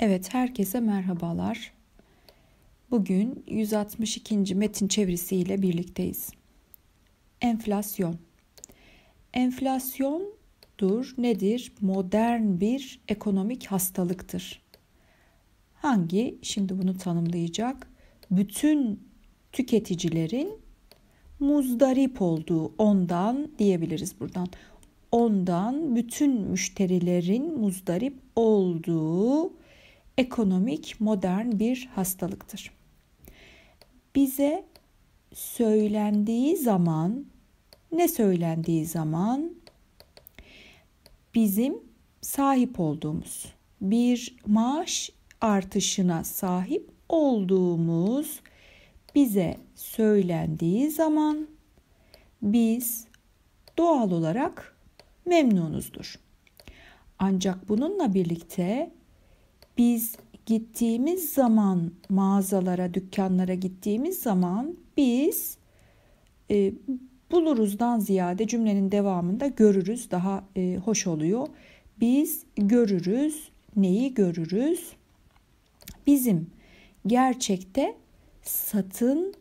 Evet, herkese merhabalar. Bugün 162. metin çevresi ile birlikteyiz. Enflasyon. Enflasyondur nedir? Modern bir ekonomik hastalıktır. Hangi? Şimdi bunu tanımlayacak. Bütün tüketicilerin muzdarip olduğu ondan diyebiliriz buradan. Ondan bütün müşterilerin muzdarip olduğu ekonomik modern bir hastalıktır. Bize söylendiği zaman ne söylendiği zaman bizim sahip olduğumuz bir maaş artışına sahip olduğumuz bize söylendiği zaman biz doğal olarak memnunuzdur. Ancak bununla birlikte biz gittiğimiz zaman mağazalara, dükkanlara gittiğimiz zaman biz e, buluruzdan ziyade cümlenin devamında görürüz daha e, hoş oluyor. Biz görürüz, neyi görürüz? Bizim gerçekte satın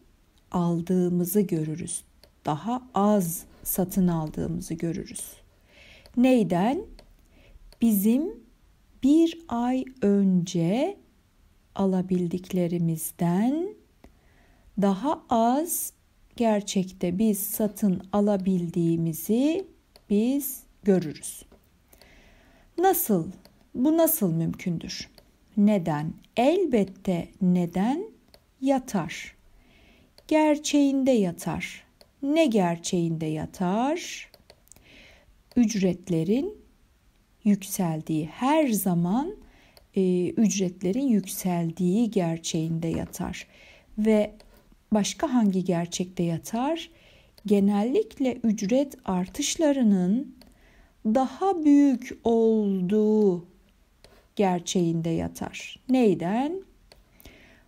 aldığımızı görürüz. Daha az satın aldığımızı görürüz. Neyden? Bizim bir ay önce alabildiklerimizden daha az gerçekte biz satın alabildiğimizi biz görürüz. Nasıl? Bu nasıl mümkündür? Neden? Elbette neden yatar. Gerçeğinde yatar. Ne gerçeğinde yatar? Ücretlerin yükseldiği her zaman e, ücretlerin yükseldiği gerçeğinde yatar ve başka hangi gerçekte yatar? Genellikle ücret artışlarının daha büyük olduğu gerçeğinde yatar. Neyden?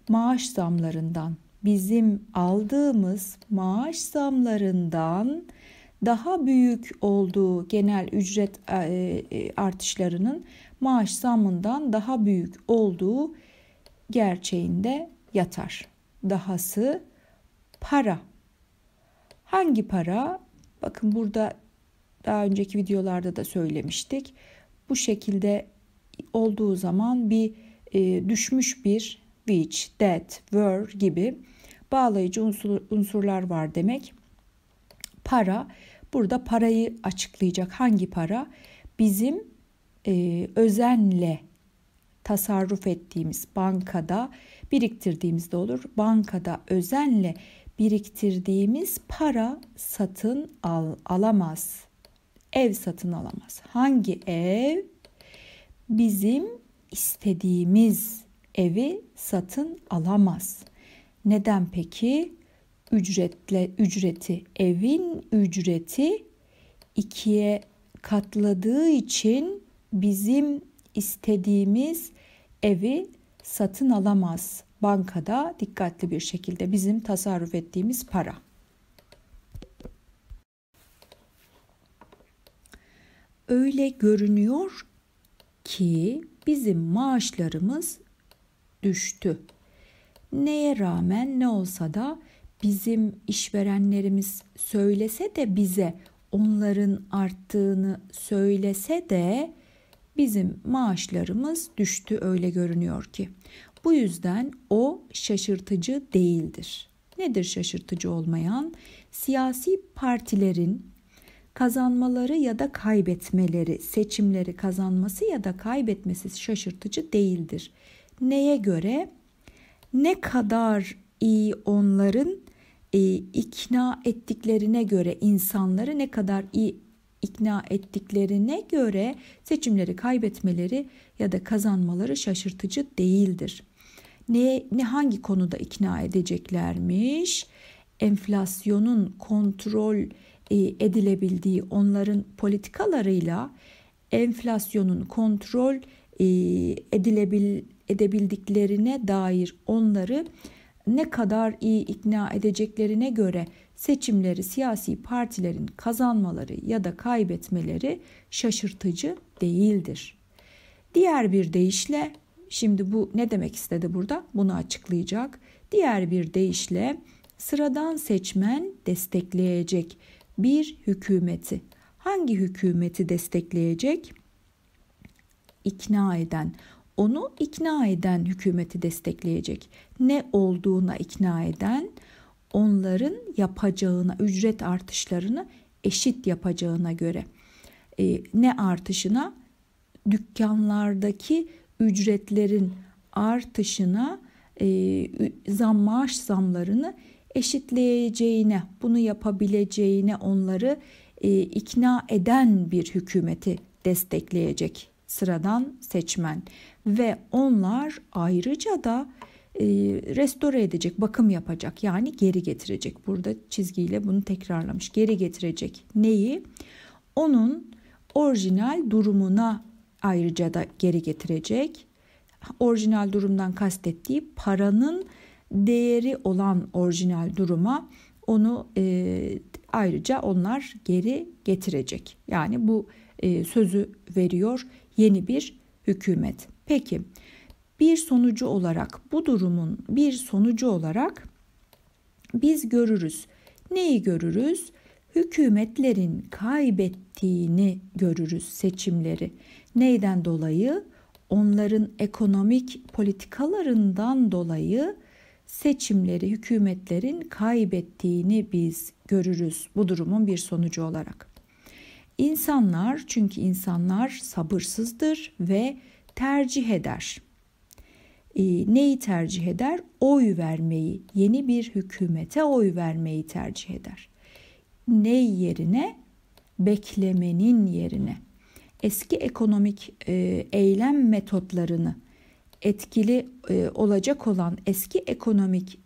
Maaş zamlarından. Bizim aldığımız maaş zamlarından daha büyük olduğu genel ücret e, e, artışlarının maaş zammından daha büyük olduğu gerçeğinde yatar. Dahası para. Hangi para? Bakın burada daha önceki videolarda da söylemiştik. Bu şekilde olduğu zaman bir e, düşmüş bir which, that, were gibi bağlayıcı unsur, unsurlar var demek. Para Burada parayı açıklayacak hangi para? Bizim e, özenle tasarruf ettiğimiz bankada biriktirdiğimizde olur. Bankada özenle biriktirdiğimiz para satın al, alamaz. Ev satın alamaz. Hangi ev? Bizim istediğimiz evi satın alamaz. Neden peki? ücretle ücreti evin ücreti ikiye katladığı için bizim istediğimiz evi satın alamaz bankada dikkatli bir şekilde bizim tasarruf ettiğimiz para. Öyle görünüyor ki bizim maaşlarımız düştü. Neye rağmen ne olsa da bizim işverenlerimiz söylese de bize onların arttığını söylese de bizim maaşlarımız düştü öyle görünüyor ki. Bu yüzden o şaşırtıcı değildir. Nedir şaşırtıcı olmayan? Siyasi partilerin kazanmaları ya da kaybetmeleri, seçimleri kazanması ya da kaybetmesi şaşırtıcı değildir. Neye göre? Ne kadar iyi onların e, ikna ettiklerine göre insanları ne kadar iyi ikna ettiklerine göre seçimleri kaybetmeleri ya da kazanmaları şaşırtıcı değildir. Ne, ne hangi konuda ikna edeceklermiş? Enflasyonun kontrol e, edilebildiği onların politikalarıyla enflasyonun kontrol e, edilebil edebildiklerine dair onları ne kadar iyi ikna edeceklerine göre seçimleri siyasi partilerin kazanmaları ya da kaybetmeleri şaşırtıcı değildir. Diğer bir deyişle şimdi bu ne demek istedi burada? Bunu açıklayacak. Diğer bir deyişle sıradan seçmen destekleyecek bir hükümeti. Hangi hükümeti destekleyecek? İkna eden, onu ikna eden hükümeti destekleyecek. Ne olduğuna ikna eden onların yapacağına, ücret artışlarını eşit yapacağına göre. E, ne artışına? Dükkanlardaki ücretlerin artışına e, zam maaş zamlarını eşitleyeceğine, bunu yapabileceğine onları e, ikna eden bir hükümeti destekleyecek sıradan seçmen ve onlar ayrıca da e, restore edecek, bakım yapacak yani geri getirecek. Burada çizgiyle bunu tekrarlamış. Geri getirecek neyi? Onun orijinal durumuna ayrıca da geri getirecek. Orijinal durumdan kastettiği paranın değeri olan orijinal duruma onu e, ayrıca onlar geri getirecek. Yani bu e, sözü veriyor yeni bir hükümet. Peki bir sonucu olarak bu durumun bir sonucu olarak biz görürüz. Neyi görürüz? Hükümetlerin kaybettiğini görürüz seçimleri. Neyden dolayı? Onların ekonomik politikalarından dolayı seçimleri hükümetlerin kaybettiğini biz görürüz bu durumun bir sonucu olarak. İnsanlar çünkü insanlar sabırsızdır ve tercih eder. E, neyi tercih eder? Oy vermeyi, yeni bir hükümete oy vermeyi tercih eder. Ney yerine? Beklemenin yerine. Eski ekonomik e, eylem metotlarını etkili e, olacak olan eski ekonomik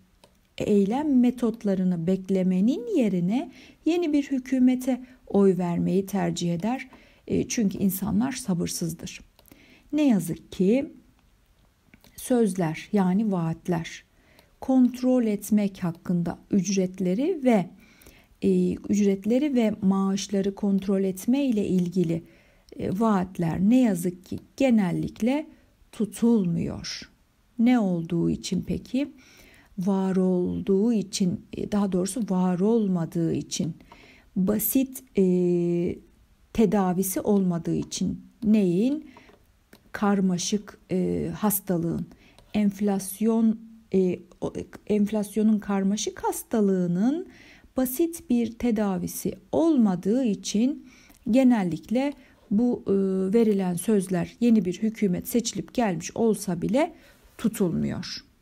eylem metotlarını beklemenin yerine yeni bir hükümete oy vermeyi tercih eder. E, çünkü insanlar sabırsızdır. Ne yazık ki sözler yani vaatler kontrol etmek hakkında ücretleri ve e, ücretleri ve maaşları kontrol etme ile ilgili e, vaatler ne yazık ki genellikle tutulmuyor. Ne olduğu için peki? Var olduğu için, e, daha doğrusu var olmadığı için, basit e, tedavisi olmadığı için neyin? karmaşık e, hastalığın, enflasyon e, enflasyonun karmaşık hastalığının basit bir tedavisi olmadığı için genellikle bu e, verilen sözler yeni bir hükümet seçilip gelmiş olsa bile tutulmuyor.